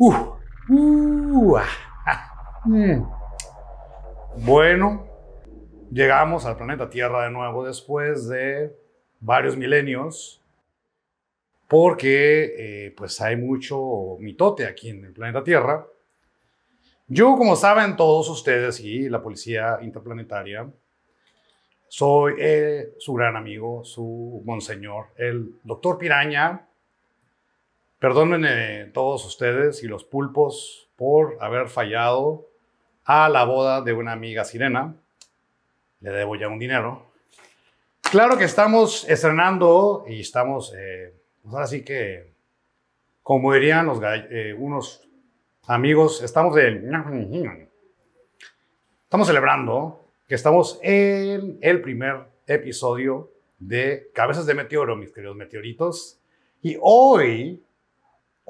Mm. Bueno, llegamos al planeta Tierra de nuevo después de varios milenios, porque eh, pues hay mucho mitote aquí en el planeta Tierra. Yo, como saben todos ustedes y la Policía Interplanetaria, soy eh, su gran amigo, su monseñor, el doctor Piraña, Perdónenme eh, todos ustedes y los pulpos por haber fallado a la boda de una amiga sirena. Le debo ya un dinero. Claro que estamos estrenando y estamos, eh, pues ahora sí que, como dirían los eh, unos amigos, estamos de... Estamos celebrando que estamos en el primer episodio de Cabezas de Meteoro, mis queridos meteoritos. Y hoy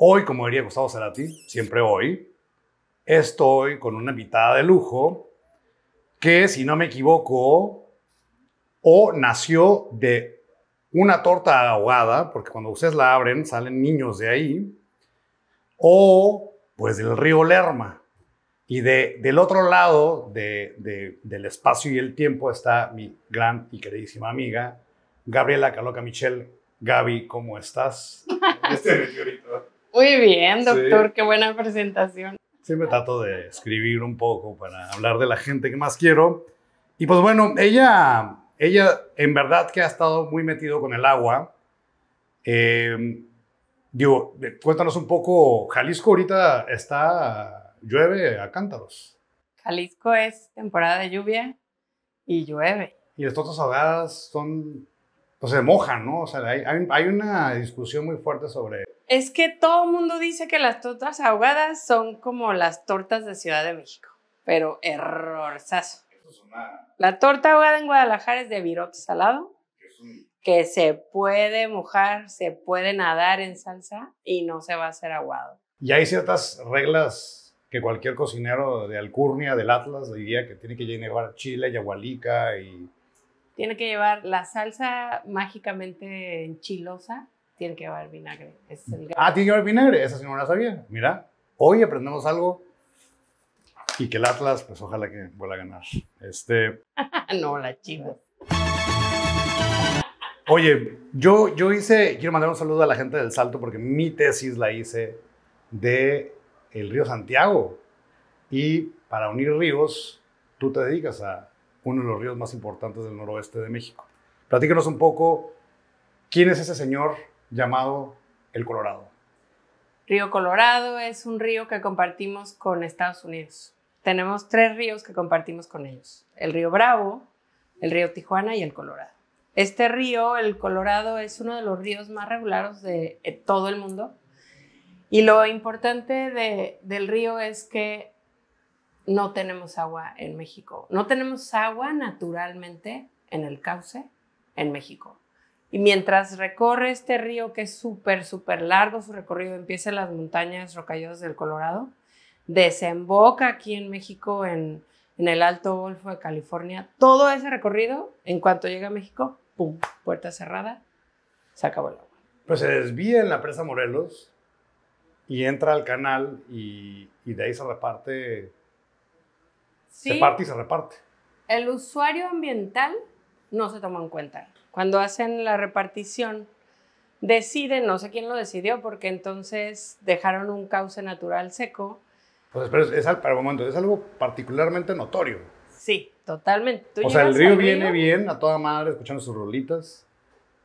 Hoy, como diría Gustavo Cerati, siempre hoy, estoy con una invitada de lujo que, si no me equivoco, o nació de una torta ahogada, porque cuando ustedes la abren salen niños de ahí, o pues del río Lerma. Y de, del otro lado del espacio y el tiempo está mi gran y queridísima amiga, Gabriela Caloca Michel. Gaby, ¿cómo estás? este muy bien, doctor, qué buena presentación. Siempre trato de escribir un poco para hablar de la gente que más quiero. Y pues bueno, ella, ella en verdad que ha estado muy metido con el agua. Eh, digo, cuéntanos un poco, Jalisco ahorita está, llueve a cántaros. Jalisco es temporada de lluvia y llueve. Y las tortas ahogadas son pues se ¿no? O sea, hay, una discusión muy fuerte sobre... Es que todo el mundo dice que las tortas ahogadas son como las tortas de Ciudad de México, pero errorzazo. La torta ahogada en Guadalajara es de virote salado, que se puede mojar, se puede nadar en salsa y no se va a hacer aguado. Y hay ciertas reglas que cualquier cocinero de Alcurnia, del Atlas, diría que tiene que llevar chile, agualica y tiene que llevar la salsa mágicamente enchilosa, tiene que llevar vinagre. ah, tiene que llevar vinagre, esa sí no la sabía. Mira, hoy aprendemos algo y que el Atlas, pues ojalá que vuelva a ganar. Este. no, la chiva. Oye, yo, yo hice, quiero mandar un saludo a la gente del Salto porque mi tesis la hice de el río Santiago. Y para unir ríos, tú te dedicas a uno de los ríos más importantes del noroeste de México. Platícanos un poco, ¿quién es ese señor llamado el Colorado? Río Colorado es un río que compartimos con Estados Unidos. Tenemos tres ríos que compartimos con ellos, el río Bravo, el río Tijuana y el Colorado. Este río, el Colorado, es uno de los ríos más regulares de eh, todo el mundo. Y lo importante del río es que no tenemos agua en México. No tenemos agua naturalmente en el cauce en México. Y mientras recorre este río, que es súper, súper largo su recorrido, empieza en las montañas rocallosas del Colorado, desemboca aquí en México, en, el Alto Golfo de California. Todo ese recorrido, en cuanto llega a México, ¡pum! Puerta cerrada, se acabó el agua. Pues se desvía en la presa Morelos y entra al canal y, y de ahí se reparte se parte y se reparte. El usuario ambiental no se toma en cuenta. Cuando hacen la repartición, deciden, no sé quién lo decidió, porque entonces dejaron un cauce natural seco. Pues, pero es, para un momento, es algo particularmente notorio. Sí, totalmente. o sea, el río, viene bien, a toda madre, escuchando sus rolitas,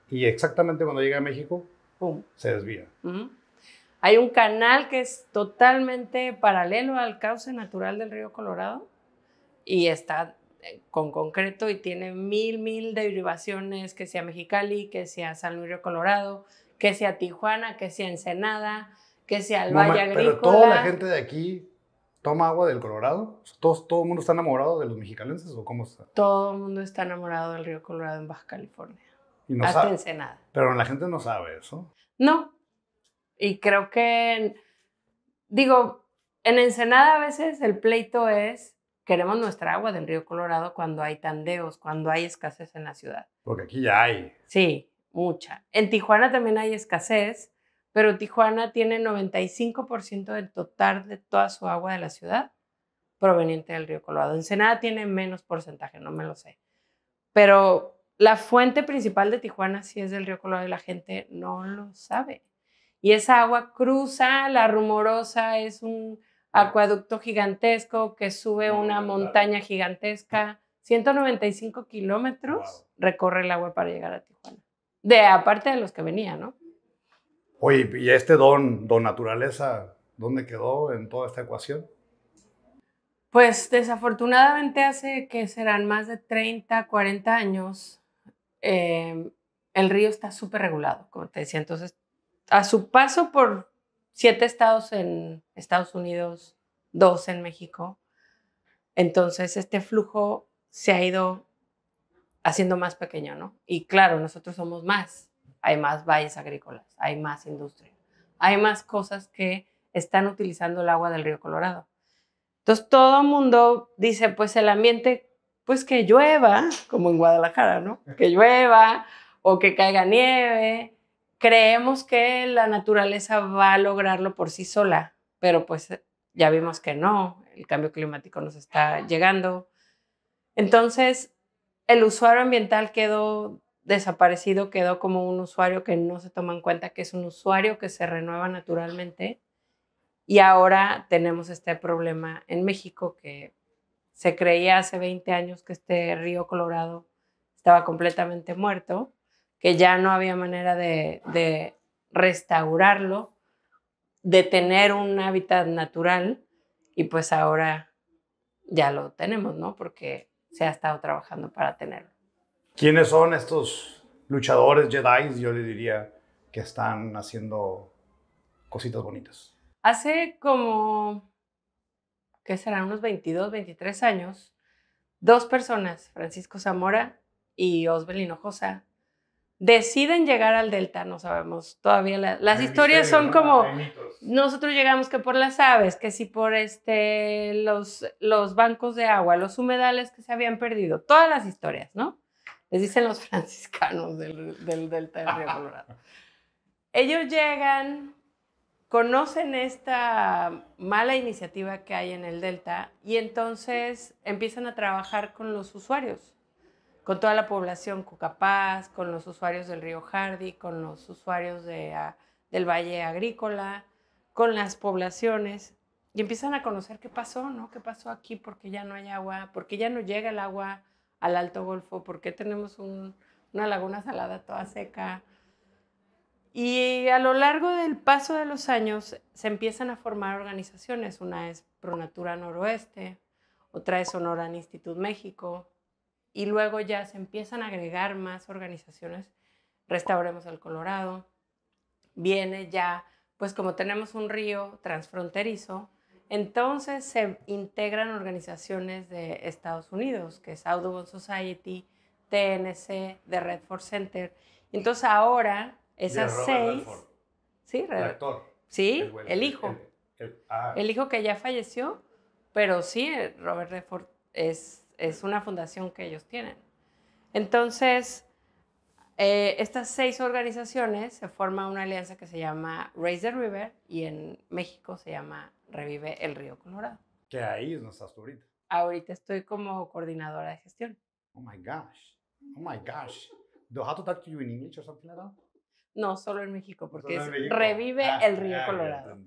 y exactamente cuando llega a México, ¡pum! se desvía. Hay un canal que es totalmente paralelo al cauce natural del río Colorado y está eh, con concreto y tiene mil, mil derivaciones, que sea Mexicali, que sea San Luis Río Colorado, que sea Tijuana, que sea Ensenada, que sea el Valle Agrícola. Pero toda la gente de aquí toma agua del Colorado? ¿Todos, ¿Todo el mundo está enamorado de los mexicalenses o cómo está? Todo el mundo está enamorado del río Colorado en Baja California. hasta Ensenada. Pero la gente no sabe eso. No. Y creo que, digo, en Ensenada a veces el pleito es queremos nuestra agua del río Colorado cuando hay tandeos, cuando hay escasez en la ciudad. Porque aquí ya hay. Sí, mucha. En Tijuana también hay escasez, pero Tijuana tiene 95% del total de toda su agua de la ciudad proveniente del río Colorado. En Senada tiene menos porcentaje, no me lo sé. Pero la fuente principal de Tijuana sí es del río Colorado y la gente no lo sabe. Y esa agua cruza la rumorosa, es un acueducto gigantesco que sube una montaña gigantesca. 195 kilómetros recorre el agua para llegar a Tijuana. De aparte de los que venía, ¿no? Oye, ¿y este don, don naturaleza, dónde quedó en toda esta ecuación? Pues desafortunadamente hace que serán más de 30, 40 años, eh, el río está súper regulado, como te decía. Entonces, a su paso por siete estados en Estados Unidos, dos en México. Entonces, este flujo se ha ido haciendo más pequeño, ¿no? Y claro, nosotros somos más. Hay más valles agrícolas, hay más industria, hay más cosas que están utilizando el agua del río Colorado. Entonces, todo el mundo dice, pues el ambiente, pues que llueva, como en Guadalajara, ¿no? Que llueva o que caiga nieve creemos que la naturaleza va a lograrlo por sí sola, pero pues eh, ya vimos que no, el cambio climático nos está llegando. Entonces, el usuario ambiental quedó desaparecido, quedó como un usuario que no se toma en cuenta que es un usuario que se renueva naturalmente. Y ahora tenemos este problema en México que se creía hace 20 años que este río Colorado estaba completamente muerto que ya no había manera de, restaurarlo, de tener un hábitat natural y pues ahora ya lo tenemos, ¿no? Porque se ha estado trabajando para tenerlo. ¿Quiénes son estos luchadores Jedi? Yo le diría que están haciendo cositas bonitas. Hace como, ¿qué serán? Unos 22, 23 años, dos personas, Francisco Zamora y Osbel Hinojosa, deciden llegar al delta, no sabemos todavía. las historias son como nosotros llegamos que por las aves, que si por este los los bancos de agua, los humedales que se habían perdido, todas las historias, ¿no? Les dicen los franciscanos del, del delta del río Colorado. Ellos llegan, conocen esta mala iniciativa que hay en el delta y entonces empiezan a trabajar con los usuarios con toda la población Cucapaz, con los usuarios del río Hardy, con los usuarios ah, del Valle Agrícola, con las poblaciones, y empiezan a conocer qué pasó, ¿no? ¿Qué pasó aquí? ¿Por qué ya no hay agua? ¿Por qué ya no llega el agua al Alto Golfo? ¿Por qué tenemos una laguna salada toda seca? Y a lo largo del paso de los años se empiezan a formar organizaciones. Una es Pronatura Noroeste, otra es Sonoran Institut México, y luego ya se empiezan a agregar más organizaciones. Restauremos el Colorado, viene ya, pues como tenemos un río transfronterizo, entonces se integran organizaciones de Estados Unidos, que es Audubon Society, TNC, de Redford Center. Entonces ahora esas seis... Sí, Sí, el, hijo. El, ah. el, hijo que ya falleció, pero sí, Robert Redford es es una fundación que ellos tienen. Entonces, eh, estas seis organizaciones se forma una alianza que se llama Raise the River y en México se llama Revive el Río Colorado. Que ahí no estás ahorita. Ahorita estoy como coordinadora de gestión. Oh my gosh. Oh my gosh. Do I have to talk to you in English or something No, solo en México, porque Es Revive ah, el Río Colorado.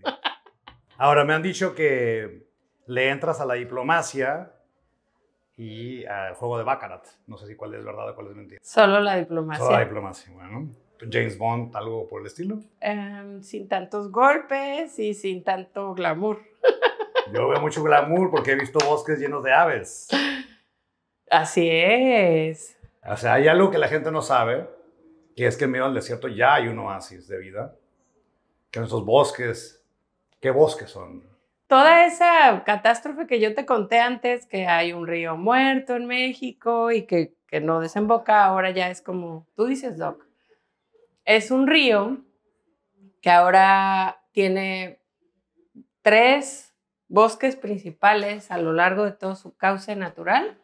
Ahora me han dicho que le entras a la diplomacia y el juego de Baccarat. No sé si cuál es verdad o cuál es mentira. Solo la diplomacia. Solo la diplomacia, bueno. James Bond, algo por el estilo. Em, sin tantos golpes y sin tanto glamour. Yo veo mucho glamour porque he visto bosques llenos de aves. Así es. O sea, hay algo que la gente no sabe, que es que en medio del desierto ya hay un oasis de vida. Que en esos bosques, ¿qué bosques son? toda esa catástrofe que yo te conté antes, que hay un río muerto en México y que, no desemboca, ahora ya es como, tú dices, Doc, es un río que ahora tiene tres bosques principales a lo largo de todo su cauce natural,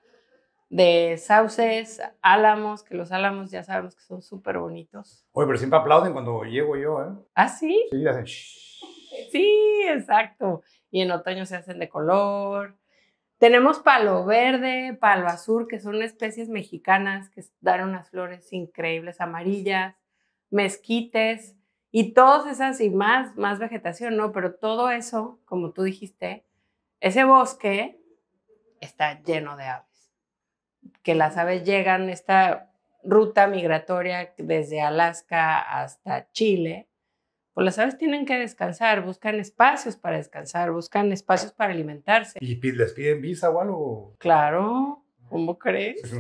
de sauces, álamos, que los álamos ya sabemos que son súper bonitos. Oye, pero siempre aplauden cuando llego yo, ¿eh? ¿Ah, sí? Sí, exacto y en otoño se hacen de color. Tenemos palo verde, palo azul, que son especies mexicanas que dan unas flores increíbles amarillas, mezquites y todas esas y más, más vegetación, ¿no? Pero todo eso, como tú dijiste, ese bosque está lleno de aves. Que las aves llegan, esta ruta migratoria desde Alaska hasta Chile, pues las aves tienen que descansar, buscan espacios para descansar, buscan espacios para alimentarse. ¿Y les piden visa o algo? Claro, ¿cómo crees?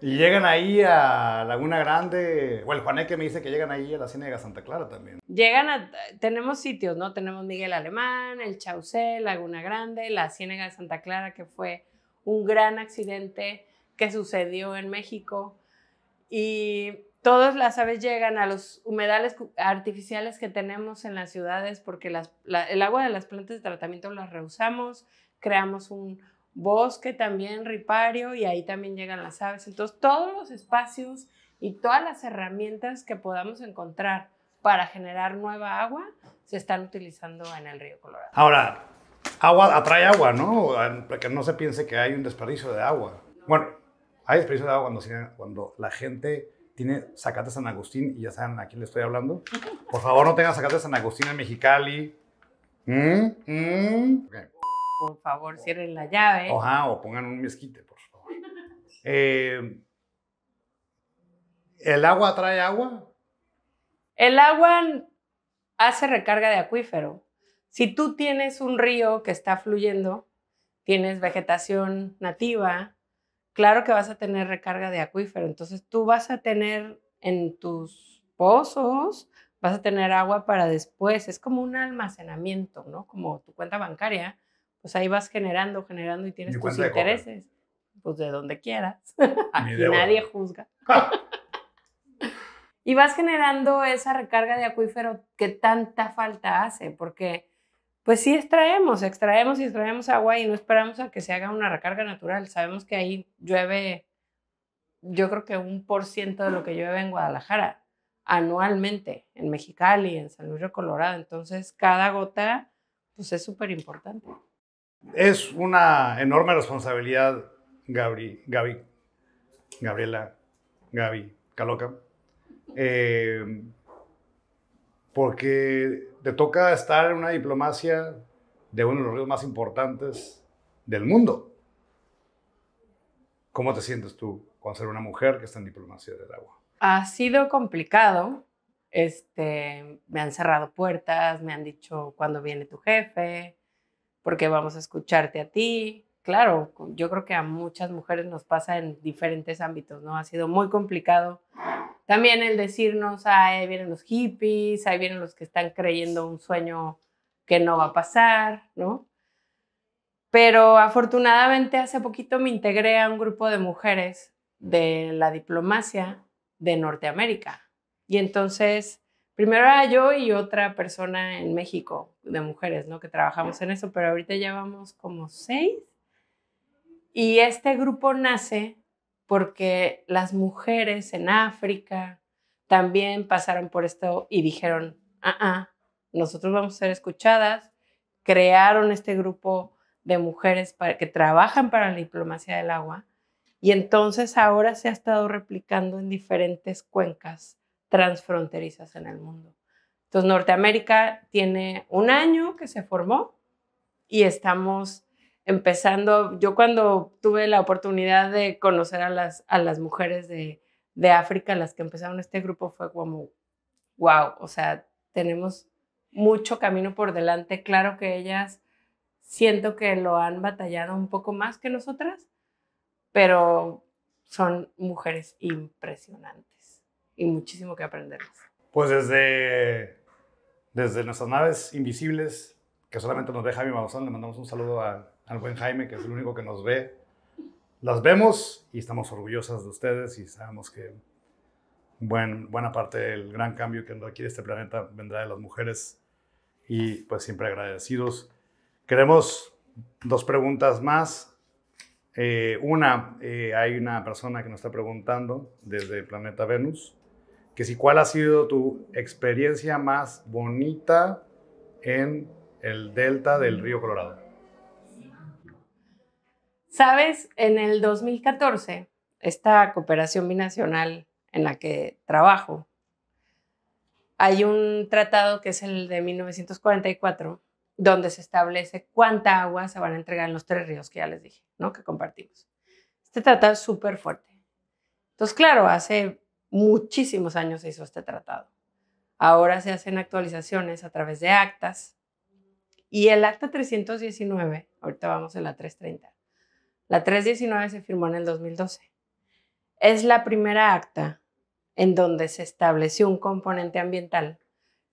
y llegan ahí a Laguna Grande, o el que me dice que llegan ahí a la Ciénaga Santa Clara también. Llegan a, tenemos sitios, ¿no? Tenemos Miguel Alemán, el Chaucé, Laguna Grande, la Ciénaga Santa Clara, que fue un gran accidente que sucedió en México. Y todas las aves llegan a los humedales artificiales que tenemos en las ciudades porque el agua de las plantas de tratamiento las reusamos, creamos un bosque también ripario y ahí también llegan las aves. Entonces todos los espacios y todas las herramientas que podamos encontrar para generar nueva agua se están utilizando en el río Colorado. Ahora, agua atrae agua, ¿no? Para que no se piense que hay un desperdicio de agua. Bueno, hay desperdicio de agua cuando, cuando la gente tiene Zacate San Agustín y ya saben a quién le estoy hablando. Por favor, no tengan Zacate San Agustín en Mexicali. Mm, mm. Por favor, cierren la llave. o pongan un mezquite, por favor. Eh, ¿El agua trae agua? El agua hace recarga de acuífero. Si tú tienes un río que está fluyendo, tienes vegetación nativa, claro que vas a tener recarga de acuífero. Entonces tú vas a tener en tus pozos, vas a tener agua para después. Es como un almacenamiento, ¿no? Como tu cuenta bancaria, pues ahí vas generando, generando y tienes tus intereses. Pues de donde quieras. Aquí nadie juzga. y vas generando esa recarga de acuífero que tanta falta hace, porque pues sí extraemos, extraemos y extraemos agua y no esperamos a que se haga una recarga natural. Sabemos que ahí llueve, yo creo que un por ciento de lo que llueve en Guadalajara anualmente, en Mexicali, en San Luis de Colorado. Entonces, cada gota, pues es súper importante. Es una enorme responsabilidad, Gabri, Gabi, Gabriela, Gabi, Caloca. Eh, porque te toca estar en una diplomacia de uno de los ríos más importantes del mundo. ¿Cómo te sientes tú con ser una mujer que está en diplomacia del agua? Ha sido complicado. Este, me han cerrado puertas, me han dicho cuándo viene tu jefe, porque vamos a escucharte a ti. Claro, yo creo que a muchas mujeres nos pasa en diferentes ámbitos, ¿no? Ha sido muy complicado también el decirnos, ahí vienen los hippies, ahí vienen los que están creyendo un sueño que no va a pasar, ¿no? Pero afortunadamente hace poquito me integré a un grupo de mujeres de la diplomacia de Norteamérica. Y entonces, primero era yo y otra persona en México de mujeres, ¿no? Que trabajamos en eso, pero ahorita ya vamos como seis. Y este grupo nace porque las mujeres en África también pasaron por esto y dijeron, ah, ah nosotros vamos a ser escuchadas, crearon este grupo de mujeres para, que trabajan para la diplomacia del agua y entonces ahora se ha estado replicando en diferentes cuencas transfronterizas en el mundo. Entonces Norteamérica tiene un año que se formó y estamos empezando, yo cuando tuve la oportunidad de conocer a las, a las mujeres de, África, las que empezaron este grupo, fue como, wow, o sea, tenemos mucho camino por delante. Claro que ellas siento que lo han batallado un poco más que nosotras, pero son mujeres impresionantes y muchísimo que aprenderles. Pues desde, desde nuestras naves invisibles, que solamente nos deja mi mamazón, le mandamos un saludo a al buen Jaime, que es el único que nos ve. Las vemos y estamos orgullosas de ustedes y sabemos que buena parte del gran cambio que aquí de este planeta vendrá de las mujeres y pues siempre agradecidos. Queremos dos preguntas más. Eh, una, eh, hay una persona que nos está preguntando desde el Planeta Venus, que si cuál ha sido tu experiencia más bonita en el delta del río Colorado. Sabes, en el 2014, esta cooperación binacional en la que trabajo, hay un tratado que es el de 1944, donde se establece cuánta agua se van a entregar en los tres ríos que ya les dije, ¿no? Que compartimos. Este tratado es súper fuerte. Entonces, claro, hace muchísimos años se hizo este tratado. Ahora se hacen actualizaciones a través de actas. Y el acta 319, ahorita vamos en la 330, la 319 se firmó en el 2012. Es la primera acta en donde se estableció un componente ambiental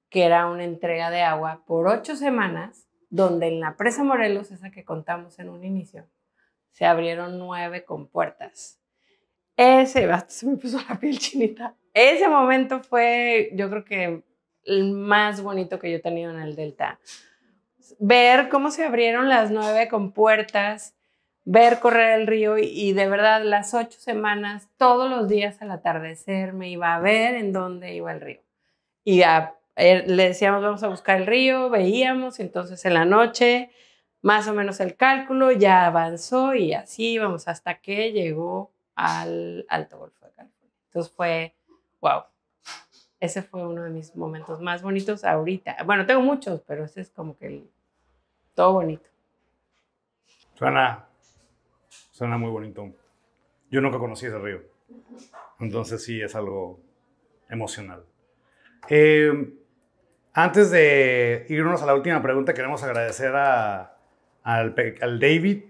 que era una entrega de agua por ocho semanas, donde en la presa Morelos, esa que contamos en un inicio, se abrieron nueve compuertas. Ese, se me puso la piel chinita. Ese momento fue, yo creo que el más bonito que yo he tenido en el Delta. Ver cómo se abrieron las nueve compuertas, ver correr el río y, de verdad las ocho semanas, todos los días al atardecer me iba a ver en dónde iba el río. Y er, le decíamos, vamos a buscar el río, veíamos, entonces en la noche más o menos el cálculo ya avanzó y así vamos hasta que llegó al Alto Golfo de California. Entonces fue, wow, ese fue uno de mis momentos más bonitos ahorita. Bueno, tengo muchos, pero ese es como que todo bonito. Suena Suena muy bonito. Yo nunca conocí ese río. Entonces sí, es algo emocional. Eh, antes de irnos a la última pregunta, queremos agradecer al, David,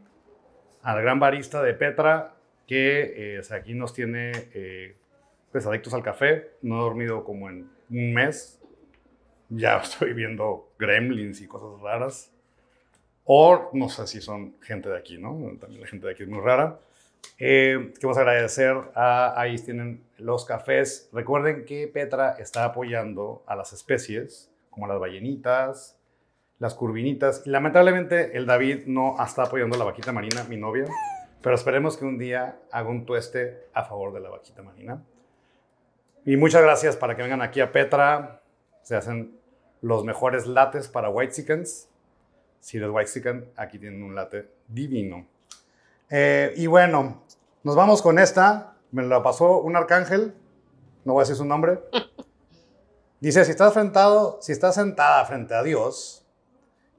al gran barista de Petra, que eh, aquí nos tiene eh, pues, adictos al café. No he dormido como en un mes. Ya estoy viendo gremlins y cosas raras o no sé si son gente de aquí, ¿no? También la gente de aquí es muy rara. Eh, a agradecer a ah, ahí tienen los cafés. Recuerden que Petra está apoyando a las especies como las ballenitas, las curvinitas. lamentablemente el David no está apoyando a la vaquita marina, mi novia, pero esperemos que un día haga un tueste a favor de la vaquita marina. Y muchas gracias para que vengan aquí a Petra. Se hacen los mejores lates para White Chickens si eres aquí tienen un latte divino. Eh, y bueno, nos vamos con esta. Me la pasó un arcángel. No voy a decir su nombre. Dice, si estás, si sentada frente a Dios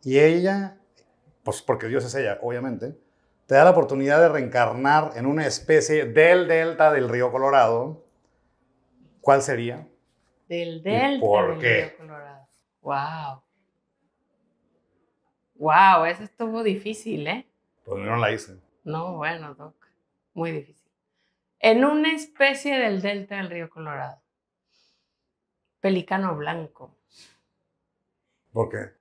y ella, pues porque Dios es ella, obviamente, te da la oportunidad de reencarnar en una especie del delta del río Colorado, ¿cuál sería? Del delta del río Colorado. ¡Wow! Wow, eso estuvo difícil, ¿eh? Pues no la hice. No, bueno, Doc, muy difícil. En una especie del delta del río Colorado. Pelicano blanco. ¿Por qué?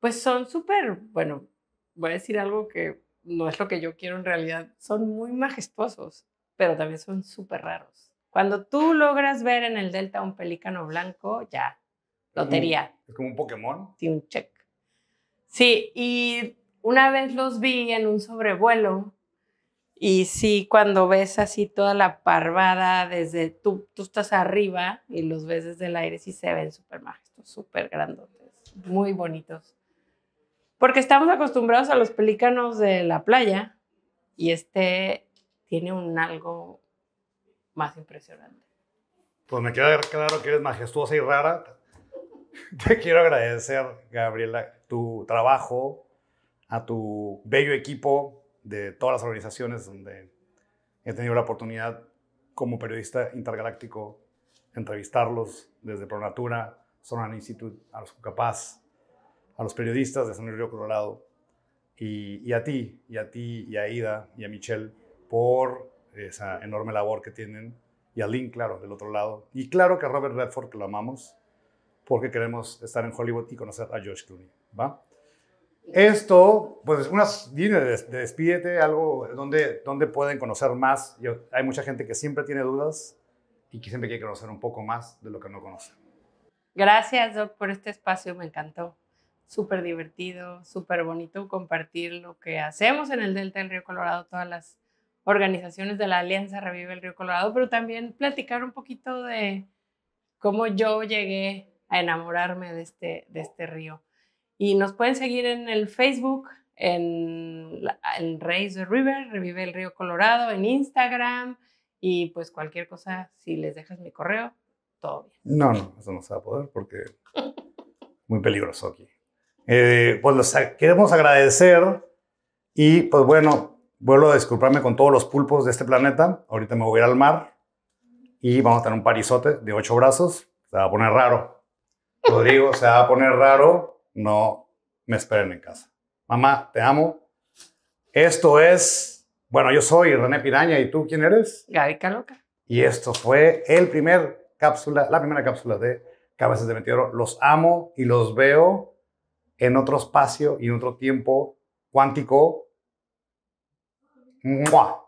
Pues son súper, bueno, voy a decir algo que no es lo que yo quiero en realidad. Son muy majestuosos, pero también son súper raros. Cuando tú logras ver en el delta un pelícano blanco, ya, lotería. Mm, ¿Es como un Pokémon? Sí, un check. Sí, y una vez los vi en un sobrevuelo y sí, cuando ves así toda la parvada desde tú, tú estás arriba y los ves desde el aire, sí se ven súper majestuosos, súper grandotes, muy bonitos. Porque estamos acostumbrados a los pelícanos de la playa y este tiene un algo más impresionante. Pues me queda claro que eres majestuosa y rara, Te quiero agradecer, Gabriela, tu trabajo, a tu bello equipo de todas las organizaciones donde he tenido la oportunidad como periodista intergaláctico entrevistarlos desde Pronatura, Sonan Institute, a los Capaz, a los periodistas de San Luis Río Colorado y, y, a ti, y a ti, y a Ida, y a Michelle por esa enorme labor que tienen y a Lynn, claro, del otro lado. Y claro que a Robert Redford, lo amamos, porque queremos estar en Hollywood y conocer a George Clooney, ¿va? Esto, pues unas líneas de, despídete, algo donde, donde pueden conocer más. Yo, hay mucha gente que siempre tiene dudas y que siempre quiere conocer un poco más de lo que no conoce. Gracias, Doc, por este espacio, me encantó. Súper divertido, súper bonito compartir lo que hacemos en el Delta del Río Colorado, todas las organizaciones de la Alianza Revive el Río Colorado, pero también platicar un poquito de cómo yo llegué a enamorarme de este, de este río. Y nos pueden seguir en el Facebook, en, el Raise the River, Revive el Río Colorado, en Instagram y pues cualquier cosa, si les dejas mi correo, todo bien. No, no, eso no se va a poder porque muy peligroso aquí. Eh, pues los queremos agradecer y pues bueno, vuelvo a disculparme con todos los pulpos de este planeta. Ahorita me voy a ir al mar y vamos a tener un parizote de ocho brazos. Se va a poner raro. Rodrigo se va a poner raro, no me esperen en casa. Mamá, te amo. Esto es, bueno, yo soy René Piraña y tú quién eres? Gaby Caloca. Y esto fue el primer cápsula, la primera cápsula de Cabezas de Meteoro. Los amo y los veo en otro espacio y en otro tiempo cuántico. ¡Mua!